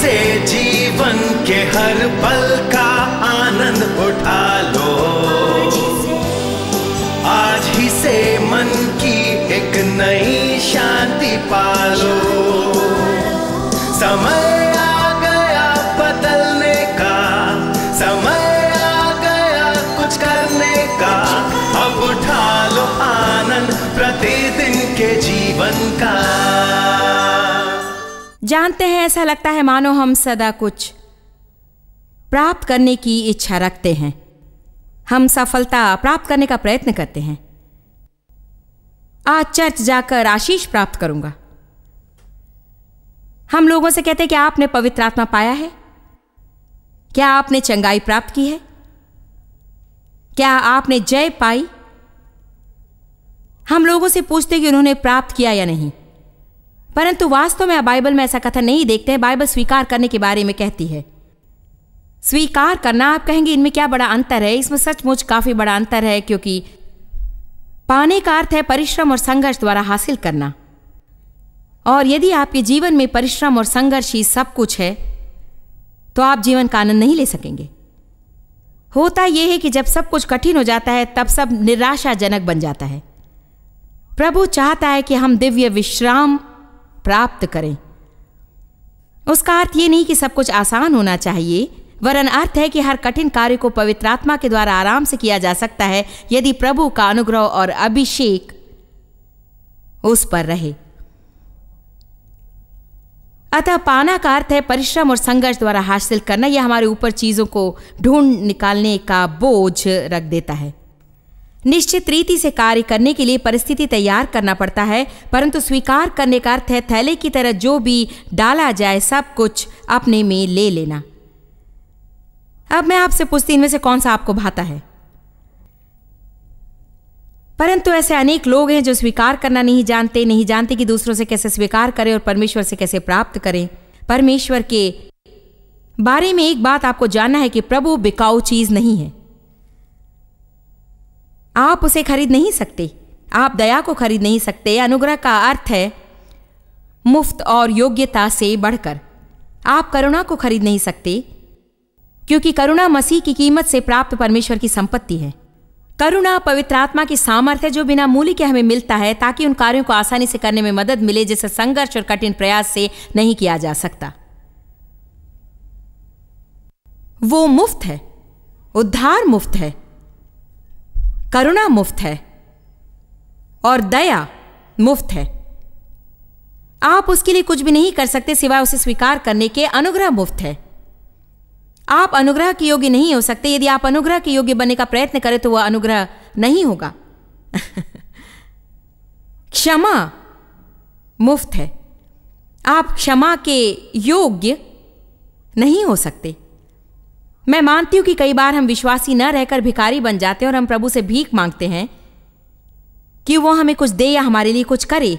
से जीवन के हर पल का आनंद उठा लो आज ही से मन की एक नई शांति पालो समय आ गया बदलने का आ गया कुछ करने का उठा लो आनंद प्रतिदिन के जीवन का जानते हैं ऐसा लगता है मानो हम सदा कुछ प्राप्त करने की इच्छा रखते हैं हम सफलता प्राप्त करने का प्रयत्न करते हैं आज चर्च जाकर आशीष प्राप्त करूंगा हम लोगों से कहते हैं कि आपने पवित्र आत्मा पाया है क्या आपने चंगाई प्राप्त की है क्या आपने जय पाई हम लोगों से पूछते कि उन्होंने प्राप्त किया या नहीं परंतु वास्तव में बाइबल में ऐसा कथन नहीं देखते हैं बाइबल स्वीकार करने के बारे में कहती है स्वीकार करना आप कहेंगे इनमें क्या बड़ा अंतर है इसमें सचमुच काफ़ी बड़ा अंतर है क्योंकि पाने का अर्थ है परिश्रम और संघर्ष द्वारा हासिल करना और यदि आपके जीवन में परिश्रम और संघर्ष ही सब कुछ है तो आप जीवन का आनंद नहीं ले सकेंगे होता यह है कि जब सब कुछ कठिन हो जाता है तब सब निराशाजनक बन जाता है प्रभु चाहता है कि हम दिव्य विश्राम प्राप्त करें उसका अर्थ ये नहीं कि सब कुछ आसान होना चाहिए वरन अर्थ है कि हर कठिन कार्य को पवित्रात्मा के द्वारा आराम से किया जा सकता है यदि प्रभु का अनुग्रह और अभिषेक उस पर रहे अतः पाना का अर्थ है परिश्रम और संघर्ष द्वारा हासिल करना यह हमारे ऊपर चीज़ों को ढूंढ निकालने का बोझ रख देता है निश्चित रीति से कार्य करने के लिए परिस्थिति तैयार करना पड़ता है परंतु स्वीकार करने का अर्थ है थैले की तरह जो भी डाला जाए सब कुछ अपने में ले लेना अब मैं आपसे पूछती इनमें से कौन सा आपको भाता है परंतु ऐसे अनेक लोग हैं जो स्वीकार करना नहीं जानते नहीं जानते कि दूसरों से कैसे स्वीकार करें और परमेश्वर से कैसे प्राप्त करें परमेश्वर के बारे में एक बात आपको जानना है कि प्रभु बिकाऊ चीज नहीं है आप उसे खरीद नहीं सकते आप दया को खरीद नहीं सकते अनुग्रह का अर्थ है मुफ्त और योग्यता से बढ़कर आप करुणा को खरीद नहीं सकते क्योंकि करुणा मसीह की कीमत से प्राप्त परमेश्वर की संपत्ति है करुणा पवित्र आत्मा की सामर्थ्य जो बिना मूल्य के हमें मिलता है ताकि उन कार्यों को आसानी से करने में मदद मिले जिसे संघर्ष और कठिन प्रयास से नहीं किया जा सकता वो मुफ्त है उद्धार मुफ्त है करुणा मुफ्त है और दया मुफ्त है आप उसके लिए कुछ भी नहीं कर सकते सिवाय उसे स्वीकार करने के अनुग्रह मुफ्त है आप अनुग्रह के योग्य नहीं हो सकते यदि आप अनुग्रह के योग्य बनने का प्रयत्न करें तो वह अनुग्रह नहीं होगा क्षमा मुफ्त है आप क्षमा के योग्य नहीं हो सकते मैं मानती हूं कि कई बार हम विश्वासी न रहकर भिखारी बन जाते हैं और हम प्रभु से भीख मांगते हैं कि वो हमें कुछ दे या हमारे लिए कुछ करे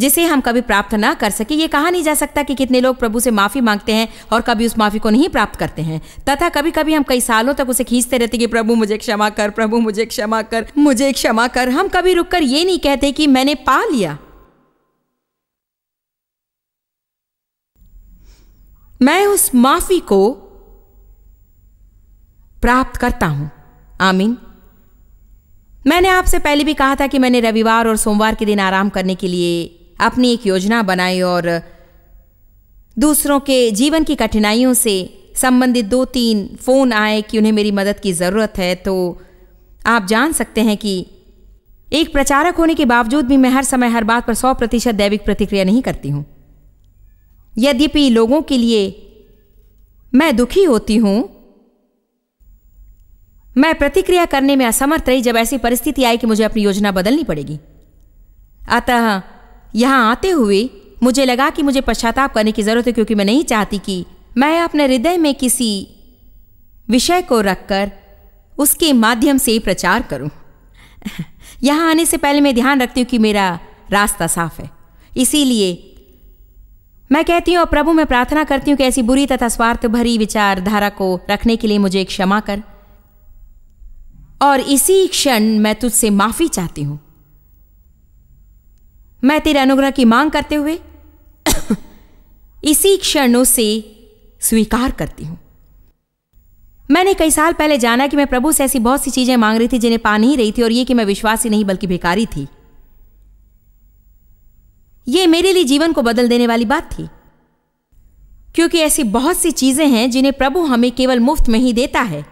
जिसे हम कभी प्राप्त ना कर सके ये कहा नहीं जा सकता कि कितने लोग प्रभु से माफ़ी मांगते हैं और कभी उस माफ़ी को नहीं प्राप्त करते हैं तथा कभी कभी हम कई सालों तक उसे खींचते रहते कि प्रभु मुझे क्षमा कर प्रभु मुझे क्षमा कर मुझे क्षमा कर हम कभी रुक कर ये नहीं कहते कि मैंने पा लिया मैं उस माफ़ी को प्राप्त करता हूं आमीन मैंने आपसे पहले भी कहा था कि मैंने रविवार और सोमवार के दिन आराम करने के लिए अपनी एक योजना बनाई और दूसरों के जीवन की कठिनाइयों से संबंधित दो तीन फ़ोन आए कि उन्हें मेरी मदद की ज़रूरत है तो आप जान सकते हैं कि एक प्रचारक होने के बावजूद भी मैं हर समय हर बात पर सौ प्रतिशत दैविक प्रतिक्रिया नहीं करती हूँ यद्यपि लोगों के लिए मैं दुखी होती हूँ मैं प्रतिक्रिया करने में असमर्थ रही जब ऐसी परिस्थिति आई कि मुझे अपनी योजना बदलनी पड़ेगी अतः यहाँ आते हुए मुझे लगा कि मुझे पश्चाताप करने की ज़रूरत है क्योंकि मैं नहीं चाहती कि मैं अपने हृदय में किसी विषय को रखकर उसके माध्यम से प्रचार करूं। यहाँ आने से पहले मैं ध्यान रखती हूँ कि मेरा रास्ता साफ है इसीलिए मैं कहती हूँ और प्रभु मैं प्रार्थना करती हूँ कि ऐसी बुरी तथा स्वार्थ भरी विचारधारा को रखने के लिए मुझे क्षमा कर और इसी क्षण मैं तुझसे माफी चाहती हूं मैं तेरे अनुग्रह की मांग करते हुए इसी क्षणों से स्वीकार करती हूं मैंने कई साल पहले जाना कि मैं प्रभु से ऐसी बहुत सी चीजें मांग रही थी जिन्हें पा नहीं रही थी और ये कि मैं विश्वासी नहीं बल्कि भिकारी थी यह मेरे लिए जीवन को बदल देने वाली बात थी क्योंकि ऐसी बहुत सी चीजें हैं जिन्हें प्रभु हमें केवल मुफ्त में ही देता है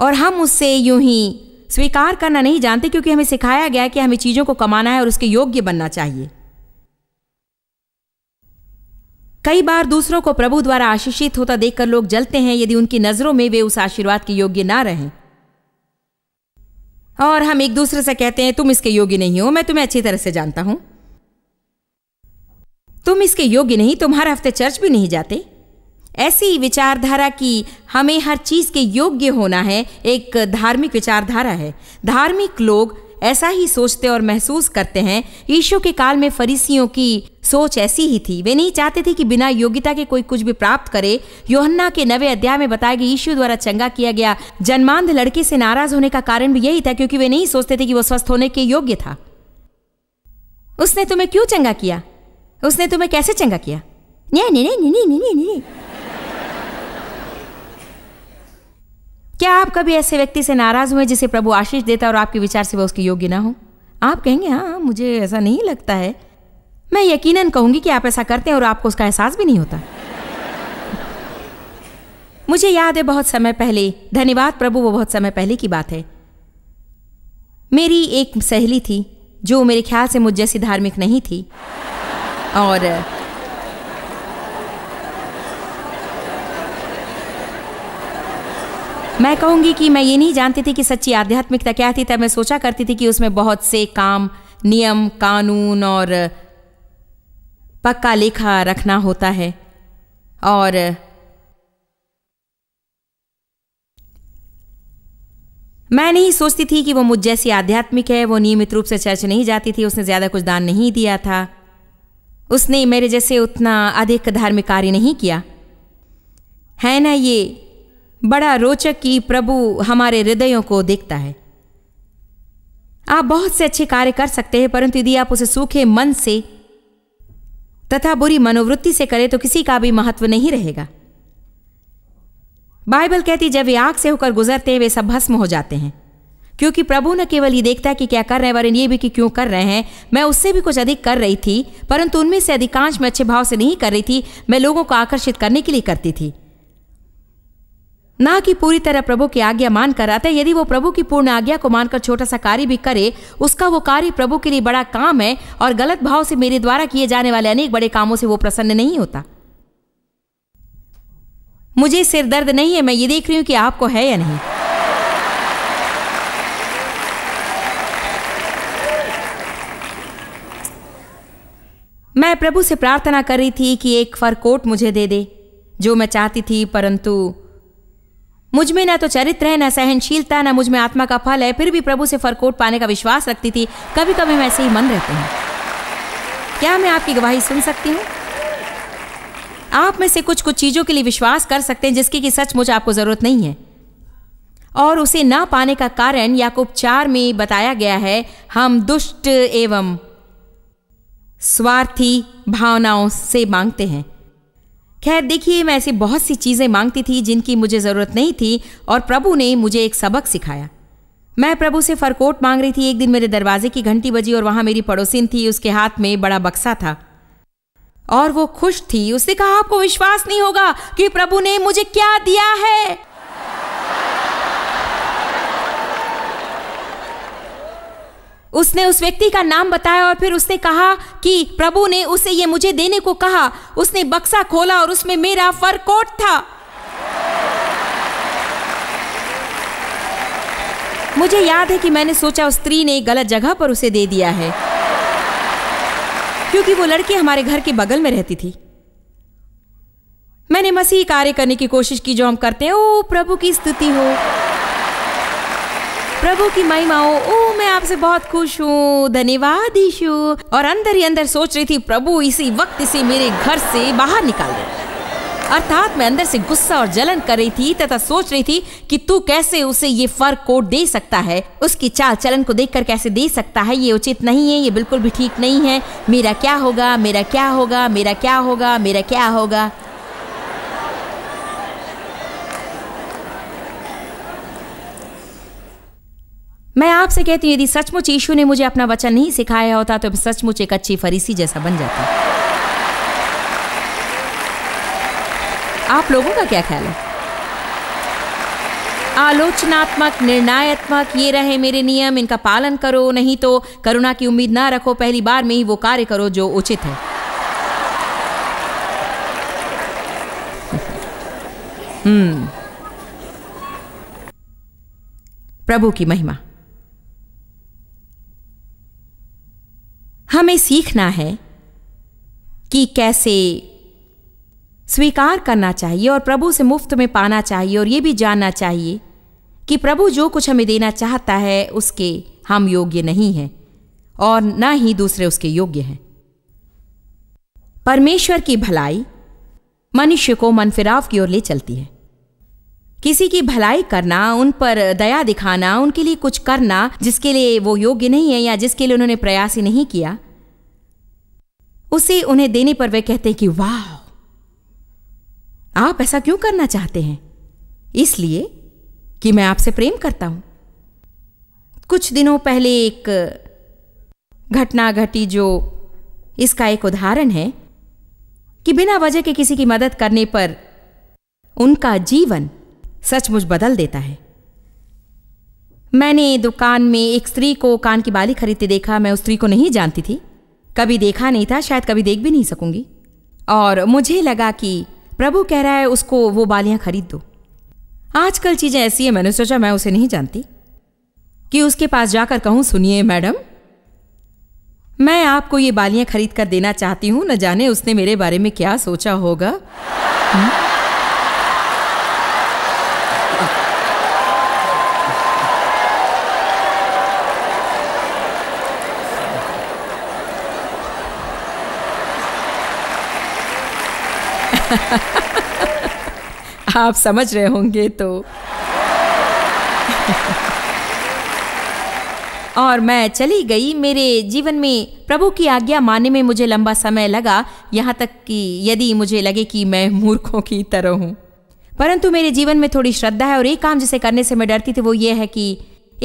और हम उससे यूं ही स्वीकार करना नहीं जानते क्योंकि हमें सिखाया गया कि हमें चीज़ों को कमाना है और उसके योग्य बनना चाहिए कई बार दूसरों को प्रभु द्वारा आशीषित होता देखकर लोग जलते हैं यदि उनकी नज़रों में वे उस आशीर्वाद के योग्य ना रहे और हम एक दूसरे से कहते हैं तुम इसके योग्य नहीं हो मैं तुम्हें अच्छी तरह से जानता हूं तुम इसके योग्य नहीं तुम्हारे हफ्ते चर्च भी नहीं जाते ऐसी विचारधारा की हमें हर चीज़ के योग्य होना है एक धार्मिक विचारधारा है धार्मिक लोग ऐसा ही सोचते और महसूस करते हैं यीशु के काल में फरीसियों की सोच ऐसी ही थी वे नहीं चाहते थे कि बिना योग्यता के कोई कुछ भी प्राप्त करे योहन्ना के नवे अध्याय में बताया गया यीशु द्वारा चंगा किया गया जन्मांध लड़के से नाराज होने का कारण भी यही था क्योंकि वे नहीं सोचते थे कि वह स्वस्थ होने के योग्य था उसने तुम्हें क्यों चंगा किया उसने तुम्हें कैसे चंगा किया नहीं नहीं नहीं नहीं नहीं नहीं क्या आप कभी ऐसे व्यक्ति से नाराज हुए जिसे प्रभु आशीष देता और आपके विचार से वह उसके योग्य ना हो आप कहेंगे हाँ मुझे ऐसा नहीं लगता है मैं यकीनन कहूंगी कि आप ऐसा करते हैं और आपको उसका एहसास भी नहीं होता मुझे याद है बहुत समय पहले धन्यवाद प्रभु वो बहुत समय पहले की बात है मेरी एक सहेली थी जो मेरे ख्याल से मुझ जैसी धार्मिक नहीं थी और मैं कहूंगी कि मैं ये नहीं जानती थी कि सच्ची आध्यात्मिकता क्या थी तब मैं सोचा करती थी कि उसमें बहुत से काम नियम कानून और पक्का लेखा रखना होता है और मैं नहीं सोचती थी कि वो मुझ जैसी आध्यात्मिक है वो नियमित रूप से चर्च नहीं जाती थी उसने ज़्यादा कुछ दान नहीं दिया था उसने मेरे जैसे उतना अधिक धार्मिक कार्य नहीं किया है ना ये बड़ा रोचक कि प्रभु हमारे हृदयों को देखता है आप बहुत से अच्छे कार्य कर सकते हैं परंतु यदि आप उसे सूखे मन से तथा बुरी मनोवृत्ति से करें तो किसी का भी महत्व नहीं रहेगा बाइबल कहती जब वे आग से होकर गुजरते हैं वे सब भस्म हो जाते हैं क्योंकि प्रभु न केवल ये देखता है कि क्या कर रहे हैं वर ये भी कि क्यों कर रहे हैं मैं उससे भी कुछ अधिक कर रही थी परंतु उनमें से अधिकांश मैं अच्छे भाव से नहीं कर रही थी मैं लोगों को आकर्षित करने के लिए करती थी ना कि पूरी तरह प्रभु की आज्ञा मानकर अतः यदि वो प्रभु की पूर्ण आज्ञा को मानकर छोटा सा कार्य भी करे उसका वो कार्य प्रभु के लिए बड़ा काम है और गलत भाव से मेरे द्वारा किए जाने वाले अनेक बड़े कामों से वो प्रसन्न नहीं होता मुझे सिर दर्द नहीं है मैं ये देख रही हूं कि आपको है या नहीं मैं प्रभु से प्रार्थना कर रही थी कि एक फर कोट मुझे दे दे जो मैं चाहती थी परंतु मुझ में ना तो चरित्र है ना सहनशीलता ना मुझ में आत्मा का फल है फिर भी प्रभु से फरकोट पाने का विश्वास रखती थी कभी कभी मैं ऐसे ही मन रहते हैं क्या मैं आपकी गवाही सुन सकती हूँ आप में से कुछ कुछ चीज़ों के लिए विश्वास कर सकते हैं जिसकी कि मुझे आपको ज़रूरत नहीं है और उसे ना पाने का कारण को उपचार में बताया गया है हम दुष्ट एवं स्वार्थी भावनाओं से मांगते हैं खैर देखिए मैं ऐसी बहुत सी चीज़ें मांगती थी जिनकी मुझे ज़रूरत नहीं थी और प्रभु ने मुझे एक सबक सिखाया मैं प्रभु से फरकोट मांग रही थी एक दिन मेरे दरवाजे की घंटी बजी और वहाँ मेरी पड़ोसिन थी उसके हाथ में बड़ा बक्सा था और वो खुश थी उसने कहा आपको विश्वास नहीं होगा कि प्रभु ने मुझे क्या दिया है उसने उस व्यक्ति का नाम बताया और फिर उसने कहा कि प्रभु ने उसे ये मुझे देने को कहा उसने बक्सा खोला और उसमें मेरा फर कोट था मुझे याद है कि मैंने सोचा उस स्त्री ने गलत जगह पर उसे दे दिया है क्योंकि वो लड़की हमारे घर के बगल में रहती थी मैंने मसीह कार्य करने की कोशिश की जो हम करते हैं ओ प्रभु की स्तुति हो प्रभु की महिमाओं ओ मैं आपसे बहुत खुश हूँ धन्यवाद ईशु और अंदर ही अंदर सोच रही थी प्रभु इसी वक्त इसे मेरे घर से बाहर निकाल दे अर्थात मैं अंदर से गुस्सा और जलन कर रही थी तथा सोच रही थी कि तू कैसे उसे ये फर कोट दे सकता है उसकी चाल चलन को देखकर कैसे दे सकता है ये उचित नहीं है ये बिल्कुल भी ठीक नहीं है मेरा क्या होगा मेरा क्या होगा मेरा क्या होगा मेरा क्या होगा मैं आपसे कहती हूँ यदि सचमुच यीशु ने मुझे अपना बच्चा नहीं सिखाया होता तो सचमुच एक अच्छी फरीसी जैसा बन जाता आप लोगों का क्या ख्याल है आलोचनात्मक निर्णयात्मक ये रहे मेरे नियम इनका पालन करो नहीं तो करुणा की उम्मीद ना रखो पहली बार में ही वो कार्य करो जो उचित है हम्म। प्रभु की महिमा हमें सीखना है कि कैसे स्वीकार करना चाहिए और प्रभु से मुफ्त में पाना चाहिए और ये भी जानना चाहिए कि प्रभु जो कुछ हमें देना चाहता है उसके हम योग्य नहीं हैं और न ही दूसरे उसके योग्य हैं परमेश्वर की भलाई मनुष्य को मनफिराव की ओर ले चलती है किसी की भलाई करना उन पर दया दिखाना उनके लिए कुछ करना जिसके लिए वो योग्य नहीं है या जिसके लिए उन्होंने प्रयास ही नहीं किया उसे उन्हें देने पर वे कहते हैं कि वाह आप ऐसा क्यों करना चाहते हैं इसलिए कि मैं आपसे प्रेम करता हूं कुछ दिनों पहले एक घटना घटी जो इसका एक उदाहरण है कि बिना वजह के किसी की मदद करने पर उनका जीवन सचमुच बदल देता है मैंने दुकान में एक स्त्री को कान की बाली खरीदते देखा मैं उस स्त्री को नहीं जानती थी कभी देखा नहीं था शायद कभी देख भी नहीं सकूंगी और मुझे लगा कि प्रभु कह रहा है उसको वो बालियाँ खरीद दो आजकल चीज़ें ऐसी हैं मैंने सोचा मैं उसे नहीं जानती कि उसके पास जाकर कहूँ सुनिए मैडम मैं आपको ये बालियाँ खरीद कर देना चाहती हूँ न जाने उसने मेरे बारे में क्या सोचा होगा हुँ? हम्म? आप समझ रहे होंगे तो और मैं चली गई मेरे जीवन में प्रभु की आज्ञा मानने में मुझे लंबा समय लगा यहाँ तक कि यदि मुझे लगे कि मैं मूर्खों की तरह हूँ परंतु मेरे जीवन में थोड़ी श्रद्धा है और एक काम जिसे करने से मैं डरती थी वो ये है कि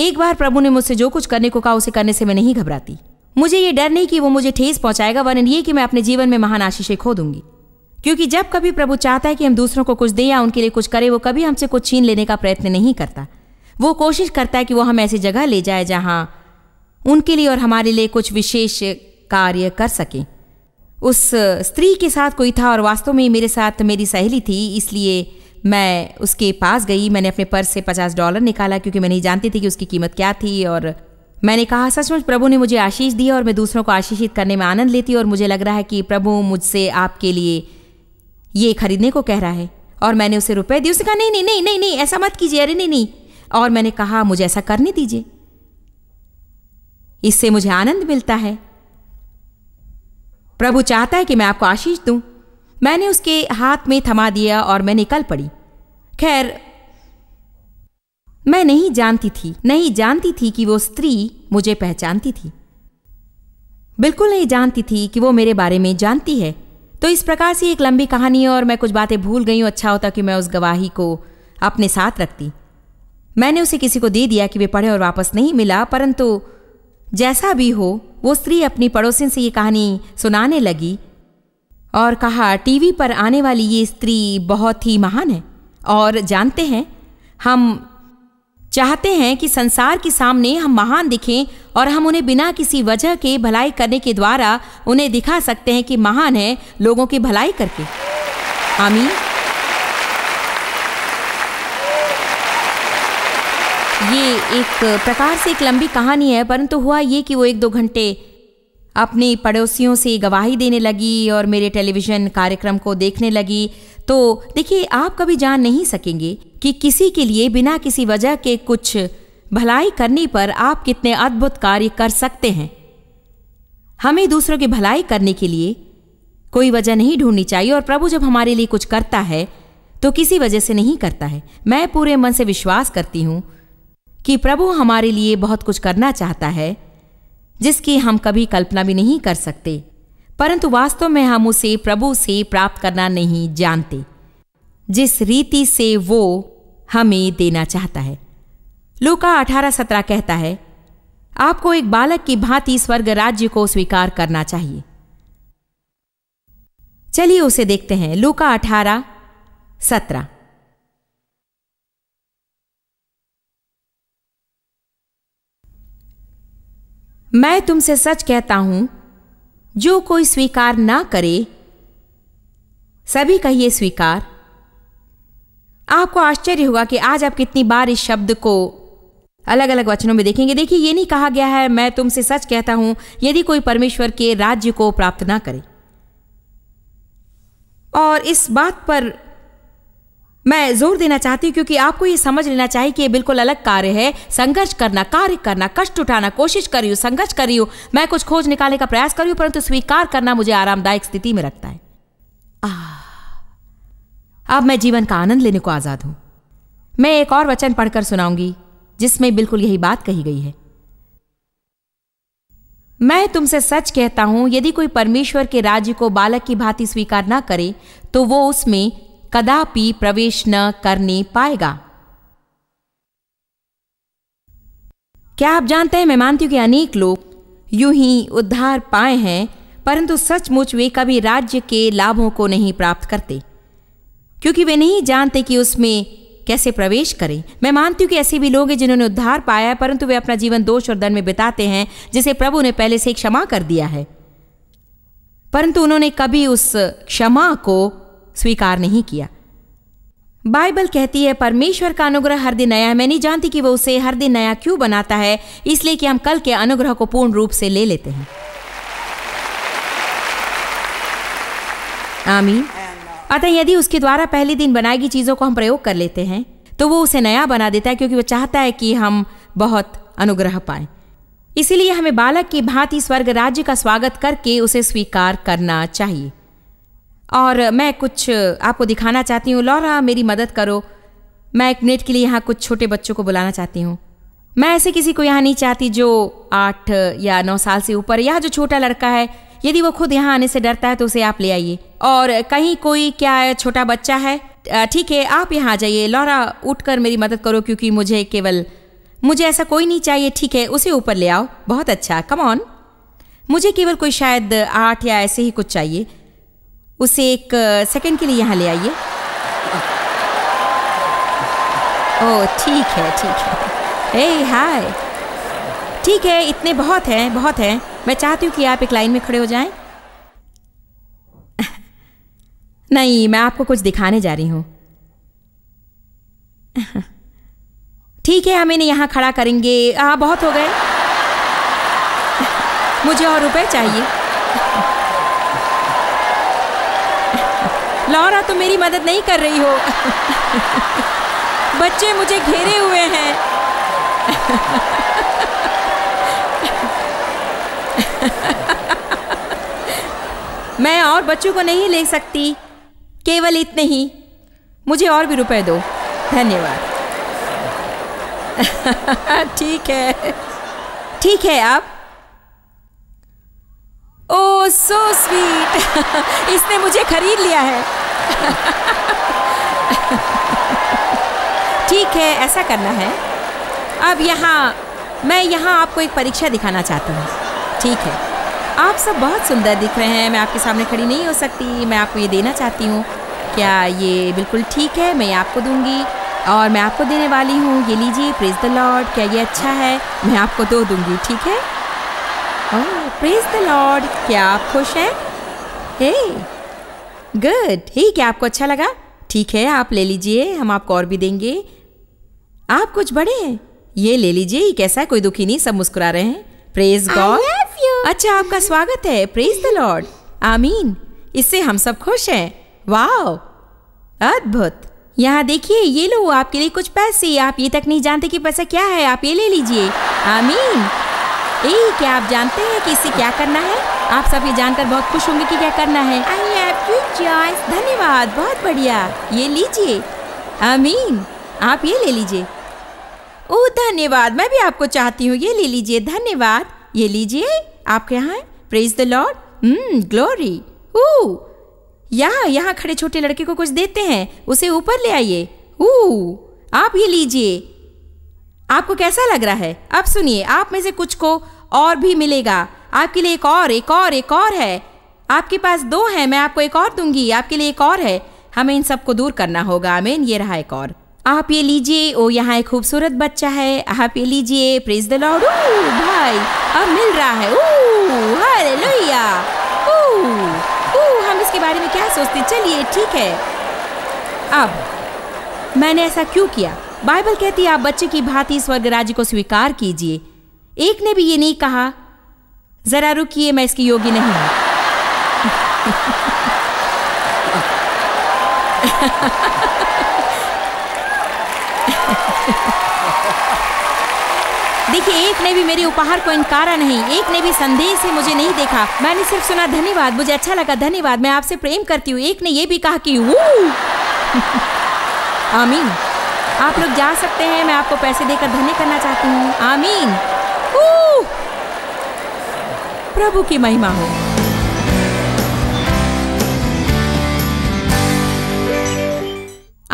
एक बार प्रभु ने मुझसे जो कुछ करने को कहा उसे करने से मैं नहीं घबराती मुझे ये डर नहीं कि वो मुझे ठेस पहुंचाएगा वरन ये कि मैं अपने जीवन में महान आशीषें खो दूंगी क्योंकि जब कभी प्रभु चाहता है कि हम दूसरों को कुछ दें या उनके लिए कुछ करें वो कभी हमसे कुछ छीन लेने का प्रयत्न नहीं करता वो कोशिश करता है कि वो हम ऐसी जगह ले जाए जहाँ उनके लिए और हमारे लिए कुछ विशेष कार्य कर सकें उस स्त्री के साथ कोई था और वास्तव में मेरे साथ मेरी सहेली थी इसलिए मैं उसके पास गई मैंने अपने पर्स से पचास डॉलर निकाला क्योंकि मैं नहीं जानती थी कि उसकी कीमत क्या थी और मैंने कहा सचमुच प्रभु ने मुझे आशीष दी और मैं दूसरों को आशीषित करने में आनंद लेती और मुझे लग रहा है कि प्रभु मुझसे आपके लिए ये खरीदने को कह रहा है और मैंने उसे रुपए दिए उसने कहा नहीं नहीं नहीं नहीं नहीं ऐसा मत कीजिए अरे नहीं नहीं और मैंने कहा मुझे ऐसा करने दीजिए इससे मुझे आनंद मिलता है प्रभु चाहता है कि मैं आपको आशीष दूं मैंने उसके हाथ में थमा दिया और मैं निकल पड़ी खैर मैं नहीं जानती थी नहीं जानती थी कि वो स्त्री मुझे पहचानती थी बिल्कुल नहीं जानती थी कि वो मेरे बारे में जानती है तो इस प्रकार से एक लंबी कहानी है और मैं कुछ बातें भूल गई हूँ अच्छा होता कि मैं उस गवाही को अपने साथ रखती मैंने उसे किसी को दे दिया कि वे पढ़े और वापस नहीं मिला परंतु जैसा भी हो वो स्त्री अपनी पड़ोसिन से ये कहानी सुनाने लगी और कहा टीवी पर आने वाली ये स्त्री बहुत ही महान है और जानते हैं हम चाहते हैं कि संसार के सामने हम महान दिखें और हम उन्हें बिना किसी वजह के भलाई करने के द्वारा उन्हें दिखा सकते हैं कि महान है लोगों की भलाई करके आमीन ये एक प्रकार से एक लंबी कहानी है परंतु हुआ ये कि वो एक दो घंटे अपने पड़ोसियों से गवाही देने लगी और मेरे टेलीविज़न कार्यक्रम को देखने लगी तो देखिए आप कभी जान नहीं सकेंगे कि किसी के लिए बिना किसी वजह के कुछ भलाई करने पर आप कितने अद्भुत कार्य कर सकते हैं हमें दूसरों की भलाई करने के लिए कोई वजह नहीं ढूंढनी चाहिए और प्रभु जब हमारे लिए कुछ करता है तो किसी वजह से नहीं करता है मैं पूरे मन से विश्वास करती हूँ कि प्रभु हमारे लिए बहुत कुछ करना चाहता है जिसकी हम कभी कल्पना भी नहीं कर सकते परंतु वास्तव में हम उसे प्रभु से प्राप्त करना नहीं जानते जिस रीति से वो हमें देना चाहता है लूका अठारह सत्रह कहता है आपको एक बालक की भांति स्वर्ग राज्य को स्वीकार करना चाहिए चलिए उसे देखते हैं लूका अठारह सत्रह मैं तुमसे सच कहता हूं जो कोई स्वीकार ना करे सभी कहिए स्वीकार आपको आश्चर्य होगा कि आज आप कितनी बार इस शब्द को अलग अलग वचनों में देखेंगे देखिए ये नहीं कहा गया है मैं तुमसे सच कहता हूं यदि कोई परमेश्वर के राज्य को प्राप्त ना करे और इस बात पर मैं जोर देना चाहती हूँ क्योंकि आपको ये समझ लेना चाहिए कि यह बिल्कुल अलग कार्य है संघर्ष करना कार्य करना कष्ट उठाना कोशिश कर रही हूँ संघर्ष कर रही हूँ मैं कुछ खोज निकालने का प्रयास कर रही हूं परंतु स्वीकार करना मुझे आरामदायक स्थिति में रखता है अब मैं जीवन का आनंद लेने को आज़ाद हूं मैं एक और वचन पढ़कर सुनाऊंगी जिसमें बिल्कुल यही बात कही गई है मैं तुमसे सच कहता हूं यदि कोई परमेश्वर के राज्य को बालक की भांति स्वीकार न करे तो वो उसमें कदापि प्रवेश न करने पाएगा क्या आप जानते हैं मैं मानती हूं कि अनेक लोग यूं ही उद्धार पाए हैं परंतु सचमुच वे कभी राज्य के लाभों को नहीं प्राप्त करते क्योंकि वे नहीं जानते कि उसमें कैसे प्रवेश करें मैं मानती हूँ कि ऐसे भी लोग हैं जिन्होंने उद्धार पाया है परंतु वे अपना जीवन दोष और दंड में बिताते हैं जिसे प्रभु ने पहले से क्षमा कर दिया है परंतु उन्होंने कभी उस क्षमा को स्वीकार नहीं किया बाइबल कहती है परमेश्वर का अनुग्रह हर दिन नया है मैं नहीं जानती कि वह उसे हर दिन नया क्यों बनाता है इसलिए कि हम कल के अनुग्रह को पूर्ण रूप से ले लेते हैं आमीन अतः यदि उसके द्वारा पहले दिन बनाई गई चीज़ों को हम प्रयोग कर लेते हैं तो वो उसे नया बना देता है क्योंकि वो चाहता है कि हम बहुत अनुग्रह पाए इसीलिए हमें बालक की भांति स्वर्ग राज्य का स्वागत करके उसे स्वीकार करना चाहिए और मैं कुछ आपको दिखाना चाहती हूँ लौरा मेरी मदद करो मैं एक मिनट के लिए यहाँ कुछ छोटे बच्चों को बुलाना चाहती हूँ मैं ऐसे किसी को यहाँ नहीं चाहती जो आठ या नौ साल से ऊपर या जो छोटा लड़का है यदि वो खुद यहाँ आने से डरता है तो उसे आप ले आइए और कहीं कोई क्या है छोटा बच्चा है ठीक है आप यहाँ आ जाइए लौरा उठकर मेरी मदद करो क्योंकि मुझे केवल मुझे ऐसा कोई नहीं चाहिए ठीक है उसे ऊपर ले आओ बहुत अच्छा कम ऑन मुझे केवल कोई शायद आठ या ऐसे ही कुछ चाहिए उसे एक सेकंड के लिए यहाँ ले आइए ओ ठीक है ठीक है ए हाय ठीक है इतने बहुत हैं बहुत हैं मैं चाहती हूँ कि आप एक लाइन में खड़े हो जाएं नहीं मैं आपको कुछ दिखाने जा रही हूं ठीक है हम इन्हें यहां खड़ा करेंगे हाँ बहुत हो गए मुझे और रुपए चाहिए लौरा तुम तो मेरी मदद नहीं कर रही हो बच्चे मुझे घेरे हुए हैं मैं और बच्चों को नहीं ले सकती केवल इतने ही मुझे और भी रुपए दो धन्यवाद ठीक है ठीक है आप ओ सो स्वीट इसने मुझे खरीद लिया है ठीक है ऐसा करना है अब यहाँ मैं यहाँ आपको एक परीक्षा दिखाना चाहती हूँ ठीक है आप सब बहुत सुंदर दिख रहे हैं मैं आपके सामने खड़ी नहीं हो सकती मैं आपको ये देना चाहती हूँ क्या ये बिल्कुल ठीक है मैं आपको दूंगी और मैं आपको देने वाली हूँ ये लीजिए प्रेज द लॉर्ड क्या ये अच्छा है मैं आपको दो दूंगी ठीक है प्रेज द लॉर्ड क्या आप खुश हैं हे गुड ही क्या आपको अच्छा लगा ठीक है आप ले लीजिए हम आपको और भी देंगे आप कुछ बड़े हैं ये ले लीजिए ये कैसा है कोई दुखी नहीं सब मुस्कुरा रहे हैं प्रेज गॉड अच्छा आपका स्वागत है प्रेज द लॉर्ड आमीन इससे हम सब खुश हैं वाह अद्भुत यहाँ देखिए ये लो आपके लिए कुछ पैसे आप ये तक नहीं जानते कि पैसा क्या है आप ये ले लीजिए आमीन ए क्या आप जानते हैं कि इससे क्या करना है आप सब ये जानकर बहुत खुश होंगे कि क्या करना है धन्यवाद बहुत बढ़िया ये लीजिए आमीन आप ये ले लीजिए ओ धन्यवाद मैं भी आपको चाहती हूँ ये ले लीजिए धन्यवाद ये लीजिए आप यहाँ है प्रेज द लॉर्ड ग्लोरी यहाँ यहाँ खड़े छोटे लड़के को कुछ देते हैं उसे ऊपर ले आइए आप ये लीजिए आपको कैसा लग रहा है अब सुनिए आप में से कुछ को और भी मिलेगा आपके लिए एक और एक और एक और है आपके पास दो हैं मैं आपको एक और दूंगी आपके लिए एक और है हमें इन सबको दूर करना होगा अमेन ये रहा एक और आप ये लीजिए ओ यहाँ एक खूबसूरत बच्चा है आप ये लीजिए प्रेज द लॉर्ड भाई अब मिल रहा है ओ हालेलुया ओ हम इसके बारे में क्या सोचते चलिए ठीक है अब मैंने ऐसा क्यों किया बाइबल कहती है आप बच्चे की भांति स्वर्ग राज्य को स्वीकार कीजिए एक ने भी ये नहीं कहा जरा रुकिए मैं इसकी योगी नहीं हूं देखिए एक ने भी मेरे उपहार को इनकारा नहीं एक ने भी संदेश से मुझे नहीं देखा मैंने सिर्फ सुना धन्यवाद मुझे अच्छा लगा धन्यवाद मैं आपसे प्रेम करती हूँ एक ने ये भी कहा कि आमीन आप लोग जा सकते हैं मैं आपको पैसे देकर धन्य करना चाहती हूँ आमीन प्रभु की महिमा हो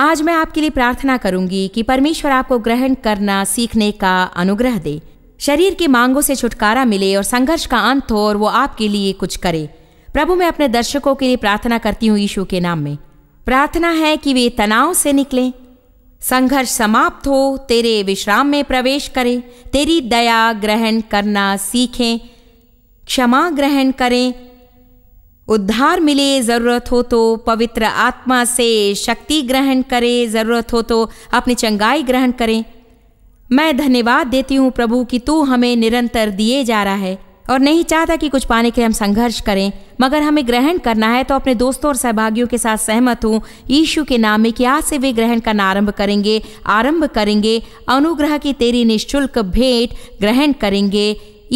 आज मैं आपके लिए प्रार्थना करूंगी कि परमेश्वर आपको ग्रहण करना सीखने का अनुग्रह दे शरीर की मांगों से छुटकारा मिले और संघर्ष का अंत हो और वो आपके लिए कुछ करे प्रभु मैं अपने दर्शकों के लिए प्रार्थना करती हूँ यीशु के नाम में प्रार्थना है कि वे तनाव से निकलें संघर्ष समाप्त हो तेरे विश्राम में प्रवेश करें तेरी दया ग्रहण करना सीखें क्षमा ग्रहण करें उद्धार मिले ज़रूरत हो तो पवित्र आत्मा से शक्ति ग्रहण करे ज़रूरत हो तो अपनी चंगाई ग्रहण करें मैं धन्यवाद देती हूँ प्रभु कि तू हमें निरंतर दिए जा रहा है और नहीं चाहता कि कुछ पाने के लिए हम संघर्ष करें मगर हमें ग्रहण करना है तो अपने दोस्तों और सहभागियों के साथ सहमत हूँ ईशु के नाम में कि आज से वे ग्रहण करना आरंभ करेंगे आरंभ करेंगे अनुग्रह की तेरी निःशुल्क भेंट ग्रहण करेंगे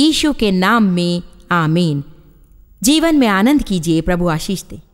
ईशु के नाम में आमीन जीवन में आनंद कीजिए प्रभु आशीष दे